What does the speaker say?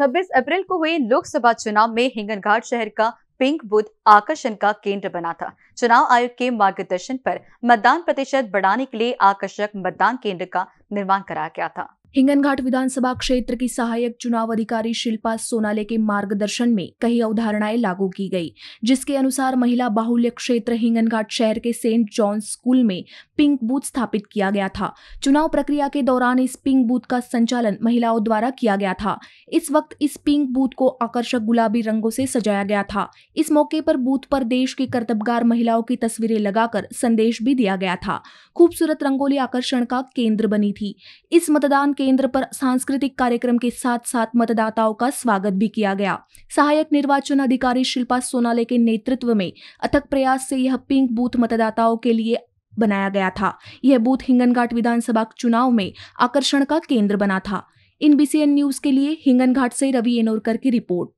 26 अप्रैल को हुए लोकसभा चुनाव में हिंगनघाट शहर का पिंक बूथ आकर्षण का केंद्र बना था चुनाव आयोग के मार्गदर्शन पर मतदान प्रतिशत बढ़ाने के लिए आकर्षक मतदान केंद्र का निर्माण कराया गया था हिंगनघाट विधानसभा क्षेत्र की सहायक चुनाव अधिकारी शिल्पा सोनाले के मार्गदर्शन में कई अवधारणाएं लागू की गई जिसके अनुसार महिला बाहुल्य क्षेत्र हिंगनघाट शहर के सेंट जॉन स्कूल में पिंक बूथ स्थापित किया गया था चुनाव प्रक्रिया के दौरान इस पिंक बूथ का संचालन महिलाओं द्वारा किया गया था इस वक्त इस पिंक बूथ को आकर्षक गुलाबी रंगों से सजाया गया था इस मौके पर बूथ पर देश की कर्तबगार महिलाओं की तस्वीरें लगाकर संदेश भी दिया गया था खूबसूरत रंगोली आकर्षण का केंद्र बनी थी इस मतदान के केंद्र पर सांस्कृतिक कार्यक्रम के साथ साथ मतदाताओं का स्वागत भी किया गया सहायक निर्वाचन अधिकारी शिल्पा सोनाले के नेतृत्व में अथक प्रयास से यह पिंक बूथ मतदाताओं के लिए बनाया गया था यह बूथ हिंगनघाट विधानसभा चुनाव में आकर्षण का केंद्र बना था इन बीसीएन न्यूज के लिए हिंगनघाट से रवि एनोरकर की रिपोर्ट